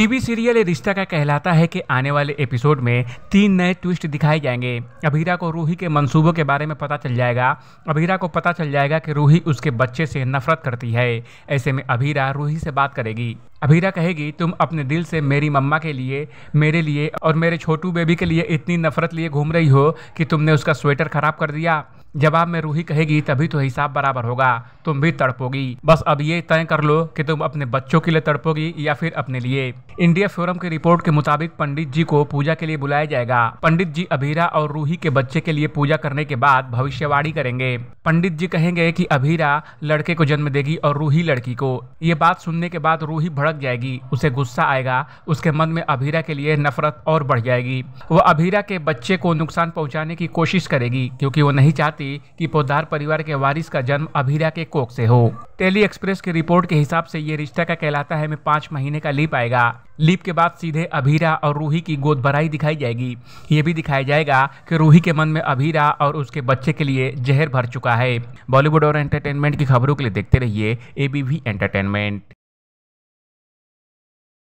TV serial रिश्ता का कहलाता है कि आने वाले एपिसोड में तीन नए ट्विस्ट दिखाए जाएंगे अभीरा को रूही के मंसूबों के बारे में पता चल जाएगा अभीरा को पता चल जाएगा कि रूही उसके बच्चे से नफरत करती है ऐसे में अभीरा रूही से बात करेगी अभीरा कहेगी तुम अपने दिल से मेरी मम्मा के लिए मेरे लिए और मेरे छोटू बेबी के लिए इतनी नफरत लिए घूम रही हो कि तुमने उसका स्वेटर खराब कर दिया जवाब में रूही कहेगी तभी तो हिसाब बराबर होगा तुम भी तड़पोगी बस अब ये तय कर लो कि तुम अपने बच्चों के लिए तड़पोगी या फिर अपने लिए इंडिया फोरम की रिपोर्ट के मुताबिक पंडित जी को पूजा के लिए बुलाया जाएगा पंडित जी अभीरा और रूही के बच्चे के लिए पूजा करने के बाद भविष्यवाणी करेंगे पंडित जी कहेंगे की अभीरा लड़के को जन्म देगी और रूही लड़की को ये बात सुनने के बाद रूही भड़क जाएगी उसे गुस्सा आएगा उसके मन में अभीरा के लिए नफरत और बढ़ जाएगी वह अभीरा के बच्चे को नुकसान पहुंचाने की कोशिश करेगी क्योंकि वो नहीं चाहती चाहती कि पोदार परिवार के वारिस का जन्म अभीरा के कोख से हो टेली एक्सप्रेस की रिपोर्ट के हिसाब से ये रिश्ता का कहलाता है में पाँच महीने का लीप आएगा लीप के बाद सीधे अभीरा और रूही की गोद भराई दिखाई जाएगी ये भी दिखाया जाएगा कि रूही के मन में अभीरा और उसके बच्चे के लिए जहर भर चुका है बॉलीवुड और एंटरटेनमेंट की खबरों के लिए देखते रहिए एबीवी एंटरटेनमेंट